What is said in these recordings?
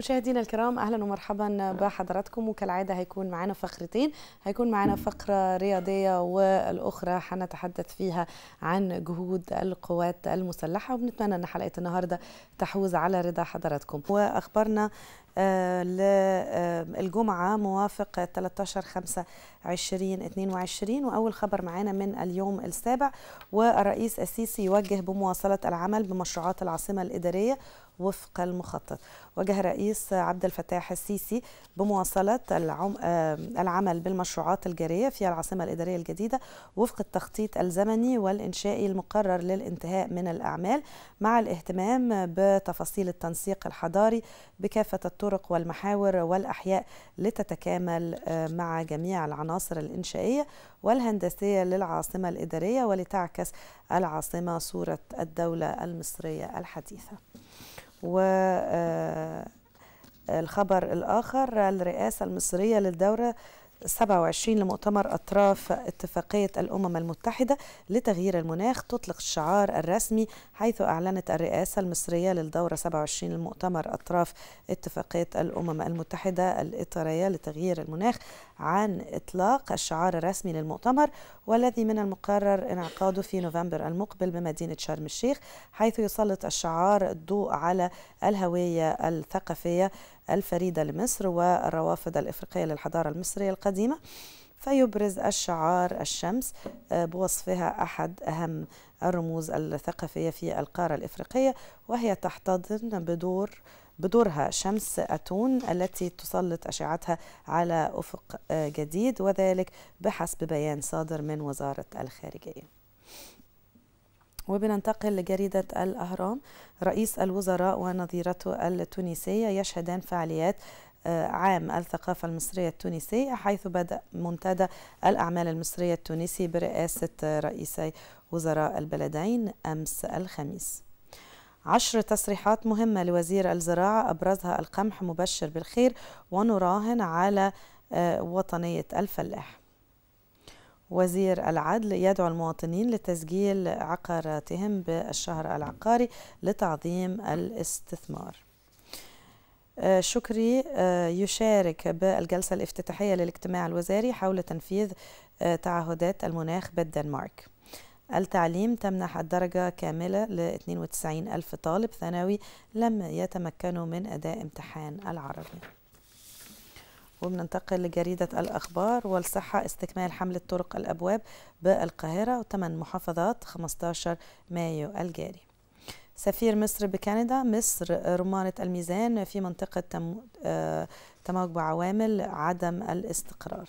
مشاهدينا الكرام اهلا ومرحبا بحضراتكم وكالعاده هيكون معنا فقرتين هيكون معنا فقره رياضيه والاخرى هنتحدث فيها عن جهود القوات المسلحه وبنتمنى ان حلقه النهارده تحوز على رضا حضراتكم واخبارنا آه، للجمعة آه، موافق 13 5 2022 وأول خبر معانا من اليوم السابع والرئيس السيسي يوجه بمواصلة العمل بمشروعات العاصمة الإدارية وفق المخطط وجه رئيس عبد الفتاح السيسي بمواصلة العم... آه، العمل بالمشروعات الجارية في العاصمة الإدارية الجديدة وفق التخطيط الزمني والإنشائي المقرر للانتهاء من الأعمال مع الاهتمام بتفاصيل التنسيق الحضاري بكافة الطرق والمحاور والأحياء لتتكامل آه، مع جميع العناصر الإنشائية والهندسية للعاصمة الإدارية ولتعكس العاصمة صورة الدولة المصرية الحديثة والخبر آه، آه، الآخر الرئاسة المصرية للدورة 27 لمؤتمر أطراف اتفاقية الأمم المتحدة لتغيير المناخ تطلق الشعار الرسمي حيث أعلنت الرئاسة المصرية للدورة 27 لمؤتمر أطراف اتفاقية الأمم المتحدة الإطارية لتغيير المناخ عن إطلاق الشعار الرسمي للمؤتمر والذي من المقرر انعقاده في نوفمبر المقبل بمدينة شرم الشيخ حيث يسلط الشعار الضوء على الهوية الثقافية الفريدة لمصر والروافد الإفريقية للحضارة المصرية القديمة فيبرز الشعار الشمس آه، بوصفها أحد أهم الرموز الثقافية في القارة الإفريقية وهي تحتضن بدور بدورها شمس أتون التي تسلط أشعتها على أفق آه، جديد وذلك بحسب بيان صادر من وزارة الخارجية وبننتقل لجريدة الأهرام رئيس الوزراء ونظيرته التونسية يشهدان فعاليات آه، عام الثقافة المصرية التونسية حيث بدأ منتدى الأعمال المصرية التونسي برئاسة رئيسي وزراء البلدين أمس الخميس عشر تصريحات مهمة لوزير الزراعة أبرزها القمح مبشر بالخير ونراهن على آه، وطنية الفلاح وزير العدل يدعو المواطنين لتسجيل عقاراتهم بالشهر العقاري لتعظيم الاستثمار آه، شكري آه، يشارك بالجلسة الافتتاحية للاجتماع الوزاري حول تنفيذ آه، تعهدات المناخ بالدنمارك التعليم تمنح الدرجة كاملة ل 92 ألف طالب ثانوي لم يتمكنوا من أداء امتحان العربي وبننتقل لجريدة الأخبار والصحة استكمال حملة طرق الأبواب بالقاهرة وثمان محافظات 15 مايو الجاري سفير مصر بكندا مصر رمانة الميزان في منطقة آه، تموج بعوامل عدم الاستقرار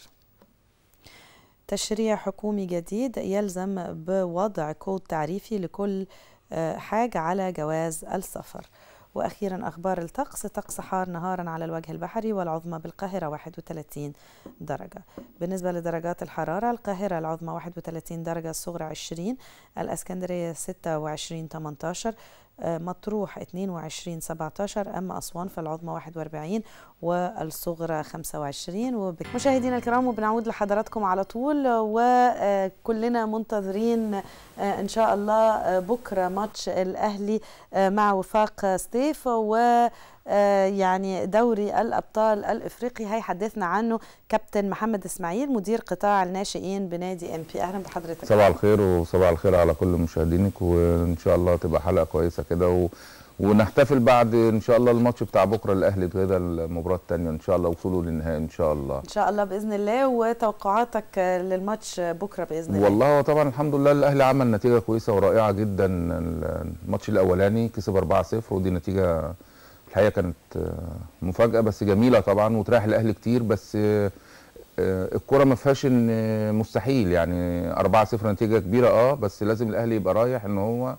تشريع حكومي جديد يلزم بوضع كود تعريفي لكل آه، حاجة على جواز السفر وأخيرا أخبار الطقس طقس حار نهارا على الوجه البحري والعظمى بالقاهرة 31 درجة بالنسبة لدرجات الحرارة القاهرة العظمى 31 درجة الصغرى 20 الأسكندرية 26 18 مطروح 22 17 أما أسوان فالعظمى 41 والصغرى 25 وبك مشاهدينا الكرام وبنعود لحضراتكم على طول وكلنا منتظرين آه، إن شاء الله آه، بكرة ماتش الأهلي آه، مع وفاق ستيف و آه، يعني دوري الابطال الافريقي هيحدثنا عنه كابتن محمد اسماعيل مدير قطاع الناشئين بنادي ام بي اهلا بحضرتك صباح الخير وصباح الخير على كل مشاهدينك وان شاء الله تبقى حلقه كويسه كده و... ونحتفل بعد ان شاء الله الماتش بتاع بكره الاهلي بكده المباراه الثانيه ان شاء الله وصوله للنهائي ان شاء الله ان شاء الله باذن الله وتوقعاتك للماتش بكره باذن الله والله طبعا الحمد لله الاهلي عمل نتيجه كويسه ورائعه جدا الماتش الاولاني كسب 4-0 ودي نتيجه الحقيقه كانت آه، مفاجاه بس جميله طبعا وتريح الاهلي كتير بس آه، آه، الكره ما فيهاش ان مستحيل يعني 4 0 نتيجه كبيره اه بس لازم الاهلي يبقى رايح ان هو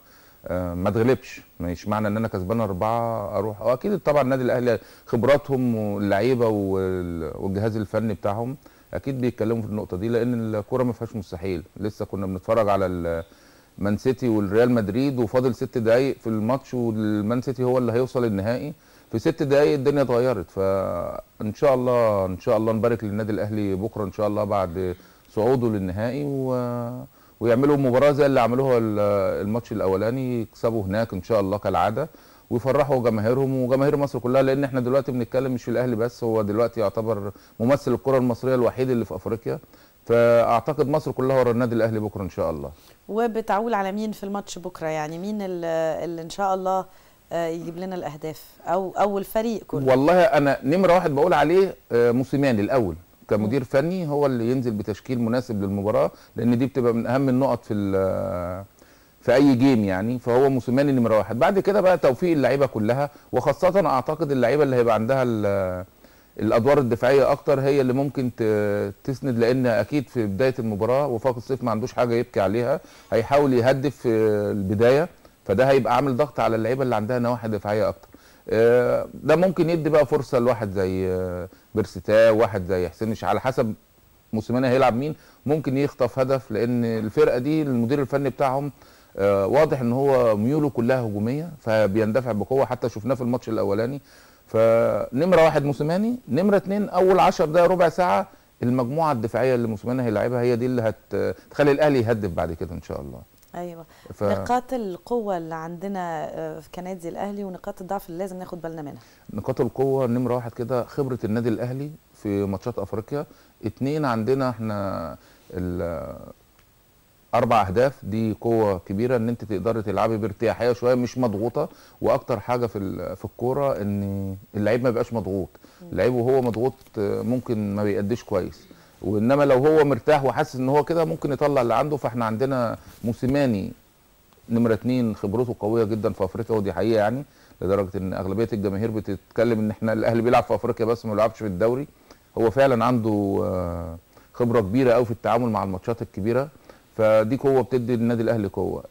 ما تغلبش مش معنى ان انا كسبان اربعه اروح اه اكيد طبعا النادي الاهلي خبراتهم واللعيبه والجهاز الفني بتاعهم اكيد بيتكلموا في النقطه دي لان الكوره ما فيهاش مستحيل لسه كنا بنتفرج على مان سيتي والريال مدريد وفاضل ست دقايق في الماتش والمان سيتي هو اللي هيوصل النهائي في ست دقايق الدنيا اتغيرت فان شاء الله ان شاء الله نبارك للنادي الاهلي بكره ان شاء الله بعد صعوده للنهائي و... ويعملوا مباراه زي اللي عملوها الماتش الاولاني يكسبوا هناك ان شاء الله كالعاده ويفرحوا جماهيرهم وجماهير مصر كلها لان احنا دلوقتي بنتكلم مش في الاهلي بس هو دلوقتي يعتبر ممثل الكره المصريه الوحيد اللي في افريقيا فاعتقد مصر كلها ورا النادي الاهلي بكره ان شاء الله وبتعول على مين في الماتش بكره يعني مين اللي ان شاء الله آه، يجيب لنا الاهداف او او الفريق كله والله انا نمره واحد بقول عليه آه، موسيماني الاول كمدير فني هو اللي ينزل بتشكيل مناسب للمباراه لان دي بتبقى من اهم النقط في في اي جيم يعني فهو موسيماني نمره واحد بعد كده بقى توفيق اللعيبه كلها وخاصه اعتقد اللعيبه اللي هيبقى عندها الادوار الدفاعيه اكتر هي اللي ممكن تسند لان اكيد في بدايه المباراه وفاق الصيف ما عندوش حاجه يبكي عليها هيحاول يهدف في البدايه فده هيبقى عامل ضغط على اللعيبه اللي عندها نواحي دفاعيه اكتر آه، ده ممكن يدي بقى فرصه لواحد زي آه، بيرسيتا واحد زي حسين على حسب موسيماني هيلعب مين ممكن يخطف هدف لان الفرقه دي المدير الفني بتاعهم آه، واضح ان هو ميوله كلها هجوميه فبيندفع بقوه حتى شفناه في الماتش الاولاني فنمره واحد موسيماني نمره اتنين اول 10 دقائق ربع ساعه المجموعه الدفاعيه اللي موسيماني هيلاعبها هي دي اللي هتخلي الاهلي يهدف بعد كده ان شاء الله ايوه ف... نقاط القوه اللي عندنا آه، في كنادي الاهلي ونقاط الضعف اللي لازم ناخد بالنا منها نقاط القوه نمره واحد كده خبره النادي الاهلي في ماتشات افريقيا اتنين عندنا احنا اربع اهداف دي قوه كبيره ان انت تقدري تلعبي بارتياحيه شويه مش مضغوطه واكتر حاجه في في الكوره ان اللعيب ما بيبقاش مضغوط اللعيب وهو مضغوط ممكن ما بيأديش كويس وانما لو هو مرتاح وحاسس ان هو كده ممكن يطلع اللي عنده فاحنا عندنا موسيماني نمره اتنين خبرته قويه جدا في افريقيا ودي حقيقه يعني لدرجه ان اغلبيه الجماهير بتتكلم ان احنا الاهلي بيلعب في افريقيا بس ما بيلعبش في الدوري هو فعلا عنده آه، خبره كبيره قوي في التعامل مع الماتشات الكبيره فدي قوه بتدي للنادي الاهلي قوه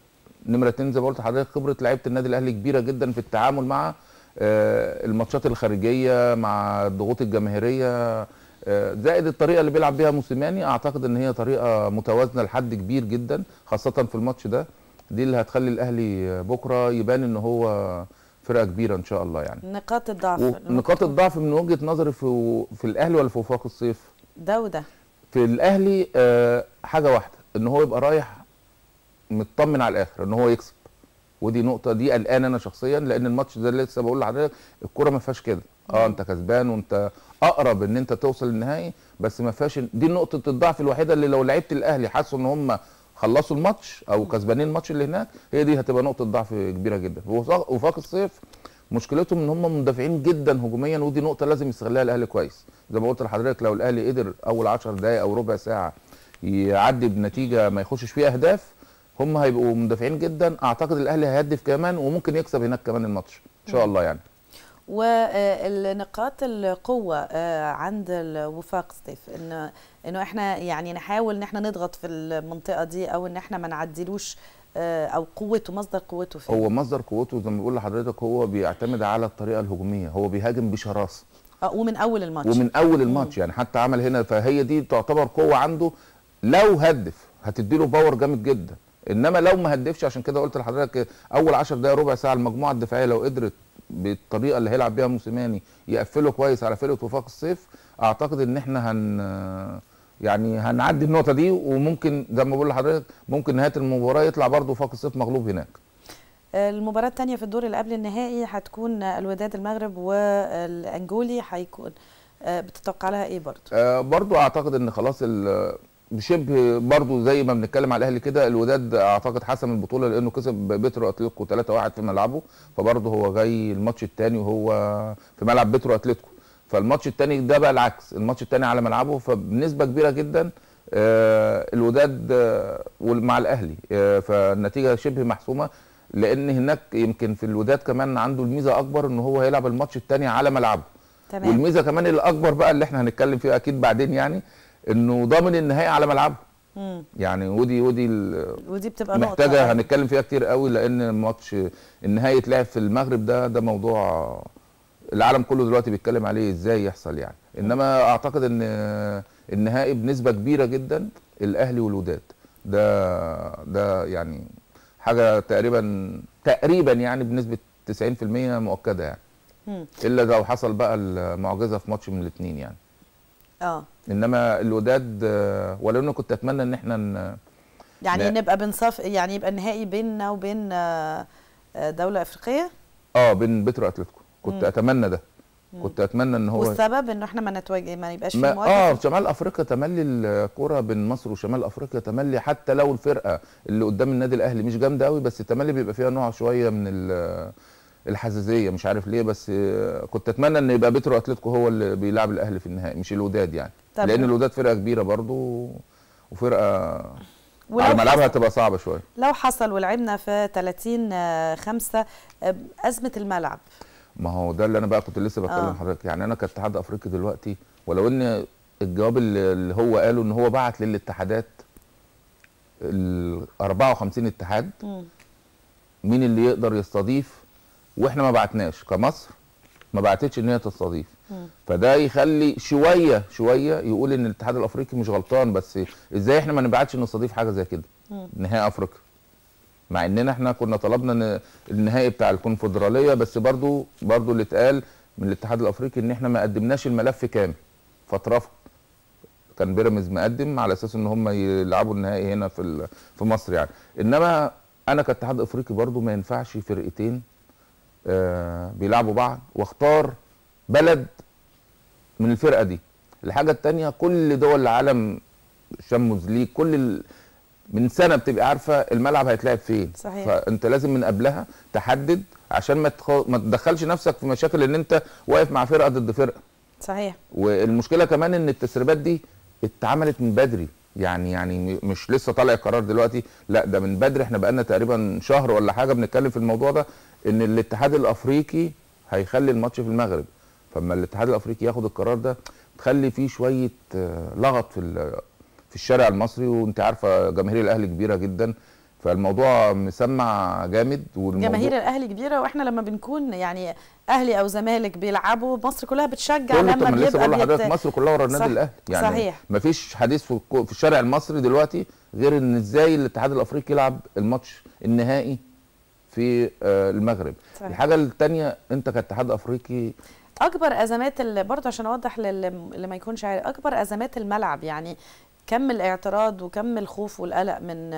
نمره 2 زي ما قلت لحضرتك خبره لعيبه النادي الاهلي كبيره جدا في التعامل مع آه، الماتشات الخارجيه مع الضغوط الجماهيريه آه، زائد الطريقه اللي بيلعب بيها موسيماني اعتقد ان هي طريقه متوازنه لحد كبير جدا خاصه في الماتش ده دي اللي هتخلي الاهلي بكره يبان ان هو فرقه كبيره ان شاء الله يعني نقاط الضعف نقاط الضعف من وجهه نظري في في الاهلي ولا في وفاق الصيف ده وده في الاهلي آه، حاجه واحده ان هو يبقى رايح مطمن على الاخر ان هو يكسب ودي نقطه دي قلقان انا شخصيا لان الماتش ده اللي لسه بقول لحضرتك الكوره ما فيهاش كده اه انت كسبان وانت اقرب ان انت توصل النهائي بس ما فيهاش دي نقطه الضعف الوحيده اللي لو لعيبه الاهلي حسوا ان هم خلصوا الماتش او كسبانين الماتش اللي هناك هي دي هتبقى نقطه ضعف كبيره جدا وفاق الصيف مشكلتهم ان هم مندفعين جدا هجوميا ودي نقطه لازم يستغلها الاهلي كويس زي ما قلت لحضرتك لو الاهلي قدر اول 10 دقائق او ربع ساعه يعدي بنتيجه ما يخشش فيها اهداف هم هيبقوا مدافعين جدا اعتقد الاهلي هيهدف كمان وممكن يكسب هناك كمان الماتش ان شاء الله يعني والنقاط القوه آه، عند الوفاق ستيف ان انه احنا يعني نحاول ان احنا نضغط في المنطقه دي او ان احنا ما نعدلوش آه، او قوته مصدر قوته فيه. هو مصدر قوته زي ما بيقول لحضرتك هو بيعتمد على الطريقه الهجوميه هو بيهاجم بشراسه آه، ومن اول الماتش ومن اول الماتش يعني حتى عمل هنا فهي دي تعتبر قوه عنده لو هدف هتدي له باور جامد جدا انما لو ما هدفش عشان كده قلت لحضرتك اول 10 دقائق ربع ساعه المجموعه الدفاعيه لو قدرت بالطريقه اللي هيلعب بيها موسيماني يقفله كويس على فرقه وفاق الصيف اعتقد ان احنا هن يعني هنعدي النقطه دي وممكن زي ما بقول لحضرتك ممكن نهايه المباراه يطلع برضه وفاق الصيف مغلوب هناك المباراة الثانية في الدور اللي قبل النهائي هتكون الوداد المغرب والأنجولي هيكون آه، بتتوقع لها ايه برضه؟ آه برضه اعتقد ان خلاص شبه برضه زي ما بنتكلم على الاهلي كده الوداد اعتقد حسم البطوله لانه كسب بيترو اتلتيكو 3-1 في ملعبه فبرضه هو جاي الماتش الثاني وهو في ملعب بترو اتلتيكو فالماتش الثاني ده بقى العكس الماتش الثاني على ملعبه فبنسبه كبيره جدا آه، الوداد آه، مع الاهلي آه، فالنتيجه شبه محسومه لان هناك يمكن في الوداد كمان عنده الميزه اكبر ان هو هيلعب الماتش الثاني على ملعبه تمام. والميزه كمان الاكبر بقى اللي احنا هنتكلم فيها اكيد بعدين يعني انه ضامن النهائي على ملعبه يعني ودي ودي ودي بتبقى محتاجه نقطة. هنتكلم فيها كتير قوي لان ماتش النهائي يتلعب في المغرب ده ده موضوع العالم كله دلوقتي بيتكلم عليه ازاي يحصل يعني انما اعتقد ان النهائي بنسبه كبيره جدا الاهلي والوداد ده ده يعني حاجه تقريبا تقريبا يعني بنسبه 90% مؤكده يعني الا لو حصل بقى المعجزه في ماتش من الاثنين يعني اه انما الوداد آه، ولو انا كنت اتمنى ان احنا ن... يعني ن... نبقى بنصف يعني يبقى النهائي بيننا وبين آه، آه، دوله افريقيه اه بين بترو اتلتيكو كنت م. اتمنى ده كنت اتمنى ان هو والسبب ان احنا ما نتواجه ما يبقاش في مواجهه اه شمال افريقيا تملي الكوره بين مصر وشمال افريقيا تملي حتى لو الفرقه اللي قدام النادي الاهلي مش جامده قوي بس التملي بيبقى فيها نوع شويه من ال الحزازيه مش عارف ليه بس كنت اتمنى ان يبقى بيترو اتلتيكو هو اللي بيلعب الاهلي في النهائي مش الوداد يعني طبعا. لان الوداد فرقه كبيره برضو وفرقه على ملعبها هتبقى صعبه شويه لو حصل ولعبنا في 30 5 آه، آه، ازمه الملعب ما هو ده اللي انا بقى كنت لسه بتكلم آه. حضرتك يعني انا كاتحاد افريقي دلوقتي ولو ان الجواب اللي هو قاله ان هو بعت للاتحادات ال 54 اتحاد مين اللي يقدر يستضيف واحنا ما بعتناش كمصر ما بعتتش ان هي تستضيف فده يخلي شويه شويه يقول ان الاتحاد الافريقي مش غلطان بس ازاي احنا ما نبعتش نستضيف حاجه زي كده نهائي افريقيا مع اننا احنا كنا طلبنا النهائي بتاع الكونفدراليه بس برضو برضو اللي اتقال من الاتحاد الافريقي ان احنا ما قدمناش الملف كامل فاترفض كان بيراميدز مقدم على اساس ان هم يلعبوا النهائي هنا في في مصر يعني انما انا كاتحاد افريقي برضو ما ينفعش فرقتين آه، بيلعبوا بعض واختار بلد من الفرقه دي الحاجه الثانيه كل دول العالم شموز ليك كل ال... من سنه بتبقى عارفه الملعب هيتلعب فين صحيح. فانت لازم من قبلها تحدد عشان ما تخ... ما تدخلش نفسك في مشاكل ان انت واقف مع فرقه ضد فرقه صحيح والمشكله كمان ان التسريبات دي اتعملت من بدري يعني يعني مش لسه طالع القرار دلوقتي لا ده من بدري احنا بقالنا تقريبا شهر ولا حاجه بنتكلم في الموضوع ده ان الاتحاد الافريقي هيخلي الماتش في المغرب فما الاتحاد الافريقي ياخد القرار ده تخلي فيه شويه آه، لغط في في الشارع المصري وانت عارفه جماهير الاهلي كبيره جدا فالموضوع مسمع جامد جماهير الاهلي كبيره واحنا لما بنكون يعني اهلي او زمالك بيلعبوا مصر كلها بتشجع لما بيبقى لسه بقول لحضرتك بيت... مصر كلها ورا النادي الاهلي يعني صحيح مفيش حديث في, الكو... في الشارع المصري دلوقتي غير ان ازاي الاتحاد الافريقي يلعب الماتش النهائي في آه، المغرب صحيح. الحاجه الثانيه انت كاتحاد افريقي اكبر ازمات برضه عشان اوضح للي ما يكونش عارف اكبر ازمات الملعب يعني كم الاعتراض وكم الخوف والقلق من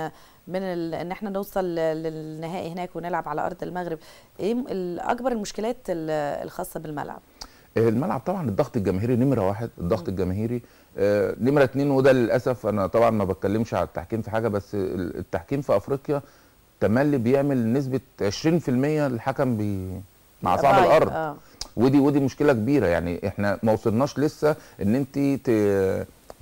من ان احنا نوصل للنهائي هناك ونلعب على ارض المغرب ايه اكبر المشكلات الخاصه بالملعب آه، الملعب طبعا الضغط الجماهيري نمره واحد الضغط الجماهيري آه، نمره اتنين وده للاسف انا طبعا ما بتكلمش على التحكيم في حاجه بس التحكيم في افريقيا تملي بيعمل نسبه 20% الحكم بي مع صاحب الارض آه. ودي ودي مشكله كبيره يعني احنا ما وصلناش لسه ان انت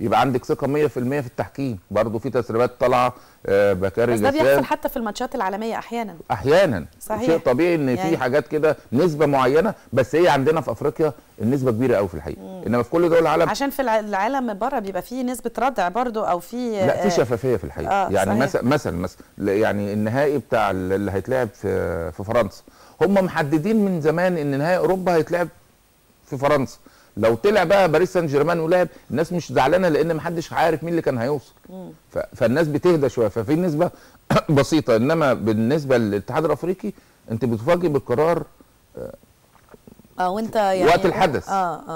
يبقى عندك ثقه 100% في التحكيم برضه في تسريبات طالعه آه، بكاري بس ده بيحصل حتى في الماتشات العالميه احيانا احيانا صحيح شيء طبيعي ان يعني. في حاجات كده نسبه معينه بس هي عندنا في افريقيا النسبه كبيره قوي في الحقيقه مم. انما في كل دول العالم عشان في العالم بره بيبقى في نسبه ردع برضه او في لا في آه، شفافيه في الحقيقه آه يعني مثلا مثلا مثلا يعني النهائي بتاع اللي هيتلعب في في فرنسا هم محددين من زمان ان نهائي اوروبا هيتلعب في فرنسا لو طلع بقى باريس سان جيرمان ولعب الناس مش زعلانه لان محدش عارف مين اللي كان هيوصل فالناس بتهدى شويه ففي نسبه بسيطه انما بالنسبه للاتحاد الافريقي انت بتفاجئ بالقرار آه،, اه وانت يعني وقت الحدث اه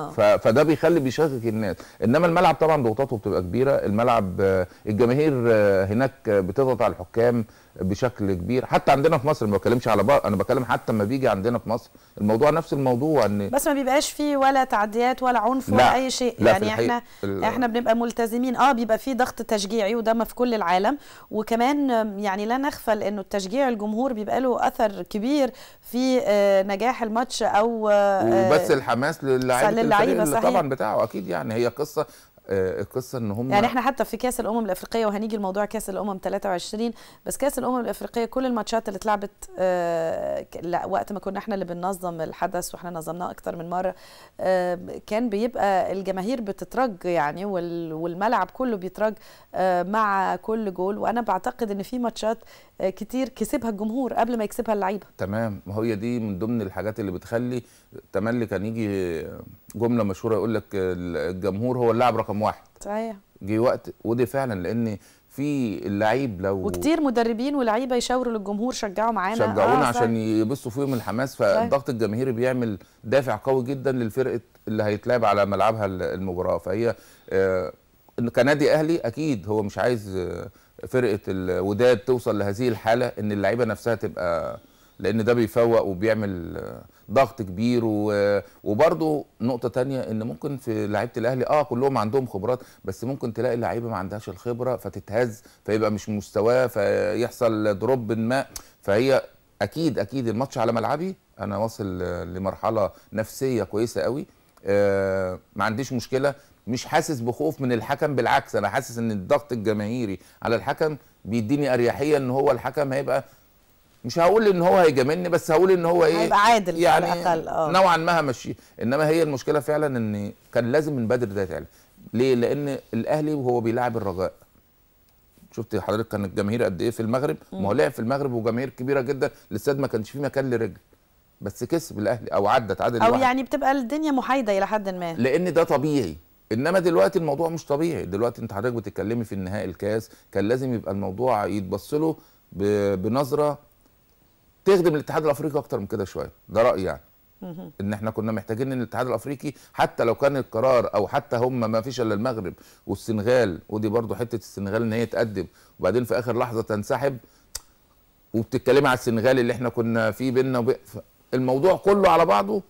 اه ف... فده بيخلي بيشكك الناس انما الملعب طبعا ضغوطاته بتبقى كبيره الملعب آه، الجماهير آه، هناك بتضغط على الحكام بشكل كبير حتى عندنا في مصر ما بتكلمش على بقى. انا بتكلم حتى لما بيجي عندنا في مصر الموضوع نفس الموضوع ان بس ما بيبقاش فيه ولا تعديات ولا عنف لا ولا اي شيء لا يعني احنا الحقيقة. احنا بنبقى ملتزمين اه بيبقى فيه ضغط تشجيعي وده ما في كل العالم وكمان يعني لا نغفل انه التشجيع الجمهور بيبقى له اثر كبير في آه، نجاح الماتش او آه، وبس الحماس للعيبه للعيبه صحيح طبعا بتاعه اكيد يعني هي قصه آه، القصه ان هم يعني احنا حتى في كاس الامم الافريقيه وهنيجي لموضوع كاس الامم 23 بس كاس الامم الافريقيه كل الماتشات اللي اتلعبت آه وقت ما كنا احنا اللي بننظم الحدث واحنا نظمناه اكتر من مره آه كان بيبقى الجماهير بتترج يعني والملعب كله بيترج آه مع كل جول وانا بعتقد ان في ماتشات آه، كتير كسبها الجمهور قبل ما يكسبها اللعيبه تمام ما هي دي من ضمن الحاجات اللي بتخلي تملي كان يجي جمله مشهوره يقول لك الجمهور هو اللاعب رقم رقم واحد صحيح جه وقت ودي فعلا لان في اللعيب لو وكتير مدربين ولاعيبه يشاوروا للجمهور شجعوا معانا شجعونا آه عشان يبصوا فيهم الحماس فالضغط الجماهيري بيعمل دافع قوي جدا للفرقه اللي هيتلعب على ملعبها المباراه فهي آه كنادي اهلي اكيد هو مش عايز آه، فرقه الوداد توصل لهذه الحاله ان اللعيبه نفسها تبقى لان ده بيفوق وبيعمل آه، ضغط كبير وبرده نقطه تانية ان ممكن في لعيبه الاهلي اه كلهم عندهم خبرات بس ممكن تلاقي لعيبه ما عندهاش الخبره فتتهز فيبقى مش مستواه فيحصل دروب ما فهي اكيد اكيد الماتش على ملعبي انا واصل لمرحله نفسيه كويسه قوي آه ما عنديش مشكله مش حاسس بخوف من الحكم بالعكس انا حاسس ان الضغط الجماهيري على الحكم بيديني اريحيه ان هو الحكم هيبقى مش هقول ان هو هيجاملني بس هقول ان هو ايه هيبقى عادل يعني الأقل. اه نوعا ما همشيه انما هي المشكله فعلا ان كان لازم من بدر ده يتعلم ليه لان الاهلي وهو بيلعب الرجاء شفت حضرتك كان الجماهير قد ايه في المغرب ما هو لعب في المغرب وجماهير كبيره جدا الاستاد ما كانش فيه مكان لرجل بس كسب الاهلي او عدى تعادل او يعني بتبقى الدنيا محايده الى حد ما لان ده طبيعي انما دلوقتي الموضوع مش طبيعي دلوقتي انت حضرتك بتتكلمي في النهائي الكاس كان لازم يبقى الموضوع يتبص له بنظره تخدم الاتحاد الافريقي اكتر من كده شويه ده رايي يعني ان احنا كنا محتاجين ان الاتحاد الافريقي حتى لو كان القرار او حتى هم ما فيش الا المغرب والسنغال ودي برضو حته السنغال ان هي تقدم وبعدين في اخر لحظه تنسحب وبتتكلمي على السنغال اللي احنا كنا فيه بينا وب... الموضوع كله على بعضه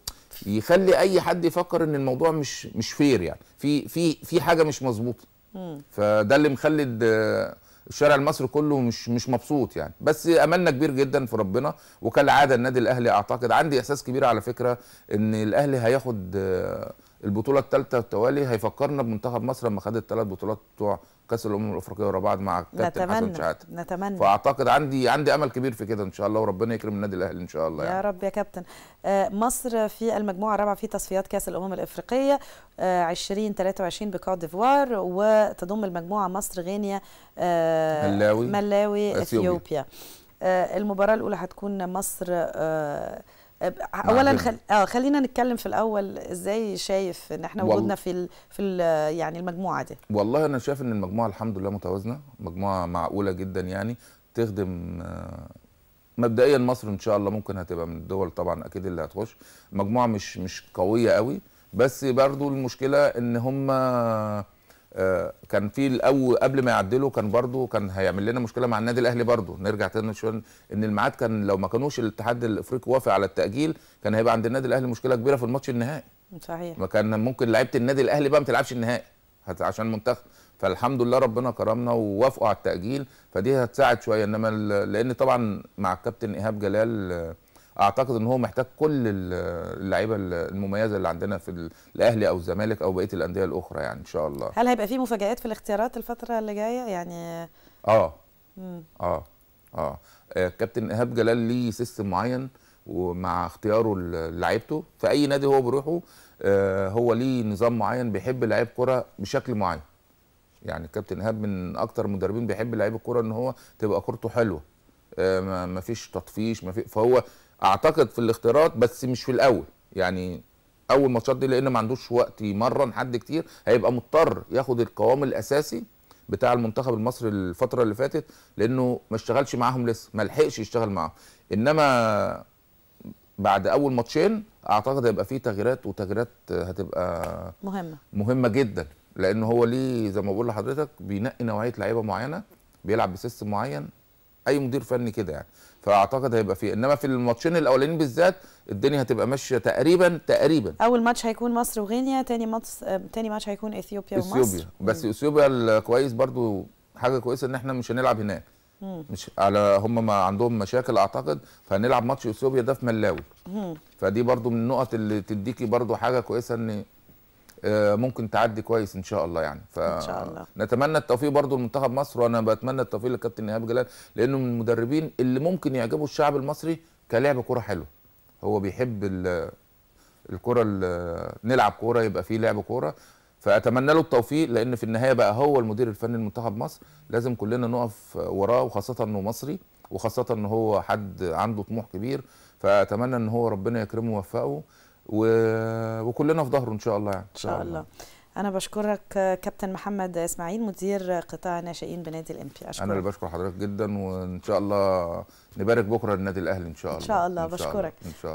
يخلي اي حد يفكر ان الموضوع مش مش فير يعني في في في حاجه مش مظبوطه فده اللي مخلد الشارع المصري كله مش مش مبسوط يعني بس املنا كبير جدا في ربنا وكالعاده النادي الاهلي اعتقد عندي احساس كبير على فكره ان الاهلي هياخد البطوله الثالثه التوالي هيفكرنا بمنتخب مصر لما خد الثلاث بطولات بتوع كاس الامم الافريقيه ورا بعض مع كابتن حسن شحاته نتمنى فاعتقد عندي عندي امل كبير في كده ان شاء الله وربنا يكرم النادي الاهلي ان شاء الله يعني. يا رب يا كابتن آه، مصر في المجموعه الرابعه في تصفيات كاس الامم الافريقيه 2023 آه، بكوت ديفوار وتضم المجموعه مصر غينيا آه، ملاوي ملاوي اثيوبيا, أثيوبيا. المباراه الاولى هتكون مصر اولا خل... آه خلينا نتكلم في الاول ازاي شايف ان احنا وجودنا وال... في ال... في ال... يعني المجموعه دي والله انا شايف ان المجموعه الحمد لله متوازنه مجموعه معقوله جدا يعني تخدم آه، مبدئيا مصر ان شاء الله ممكن هتبقى من الدول طبعا اكيد اللي هتخش مجموعه مش مش قويه قوي بس برضو المشكله ان هم آه، كان في الاول قبل ما يعدلوا كان برضه كان هيعمل لنا مشكله مع النادي الاهلي برضه نرجع تاني شويه ان الميعاد كان لو ما كانوش الاتحاد الافريقي وافق على التاجيل كان هيبقى عند النادي الاهلي مشكله كبيره في الماتش النهائي صحيح ما كان ممكن لعيبه النادي الاهلي بقى ما تلعبش النهائي عشان منتخب فالحمد لله ربنا كرمنا ووافقوا على التاجيل فدي هتساعد شويه انما لان طبعا مع الكابتن ايهاب جلال آه، اعتقد ان هو محتاج كل اللعيبه المميزه اللي عندنا في الاهلي او الزمالك او بقيه الانديه الاخرى يعني ان شاء الله هل هيبقى في مفاجات في الاختيارات الفتره اللي جايه يعني اه آه. اه اه كابتن ايهاب جلال ليه سيستم معين ومع اختياره لعيبته في اي نادي هو بيروحه آه هو ليه نظام معين بيحب لعيب كره بشكل معين يعني كابتن ايهاب من اكتر المدربين بيحب لعيب الكره ان هو تبقى كورته حلوه آه ما فيش تطفيش ما في فهو اعتقد في الاختيارات بس مش في الاول يعني اول ماتشات دي لان ما عندوش وقت يمرن حد كتير هيبقى مضطر ياخد القوام الاساسي بتاع المنتخب المصري الفتره اللي فاتت لانه ما اشتغلش معاهم لسه ما لحقش يشتغل معاهم انما بعد اول ماتشين اعتقد هيبقى فيه تغييرات وتغييرات هتبقى مهمه مهمه جدا لان هو ليه زي ما بقول لحضرتك بينقي نوعيه لعيبه معينه بيلعب بسيستم معين اي مدير فني كده يعني فاعتقد هيبقى فيه انما في الماتشين الاولانيين بالذات الدنيا هتبقى ماشيه تقريبا تقريبا اول ماتش هيكون مصر وغينيا تاني ماتش تاني ماتش هيكون اثيوبيا ومصر اثيوبيا بس اثيوبيا كويس برضو حاجه كويسه ان احنا مش هنلعب هناك مش على هم ما عندهم مشاكل اعتقد فهنلعب ماتش اثيوبيا ده في ملاوي فدي برضو من النقط اللي تديكي برضو حاجه كويسه ان آه، ممكن تعدي كويس ان شاء الله يعني ف... ان شاء الله نتمنى التوفيق برضو لمنتخب مصر وانا بتمنى التوفيق للكابتن ايهاب جلال لانه من المدربين اللي ممكن يعجبوا الشعب المصري كلعب كوره حلو هو بيحب الكوره نلعب كوره يبقى فيه لعب كوره فاتمنى له التوفيق لان في النهايه بقى هو المدير الفني لمنتخب مصر لازم كلنا نقف وراه وخاصه انه مصري وخاصه ان هو حد عنده طموح كبير فاتمنى ان هو ربنا يكرمه ويوفقه و... وكلنا في ظهره ان شاء الله يعني ان شاء الله, الله. انا بشكرك كابتن محمد اسماعيل مدير قطاع ناشئين بنادي الانبي اشكرك انا اللي بشكر حضرتك جدا وان شاء الله نبارك بكره للنادي الاهلي ان شاء الله ان شاء الله, إن شاء الله. بشكرك إن شاء الله.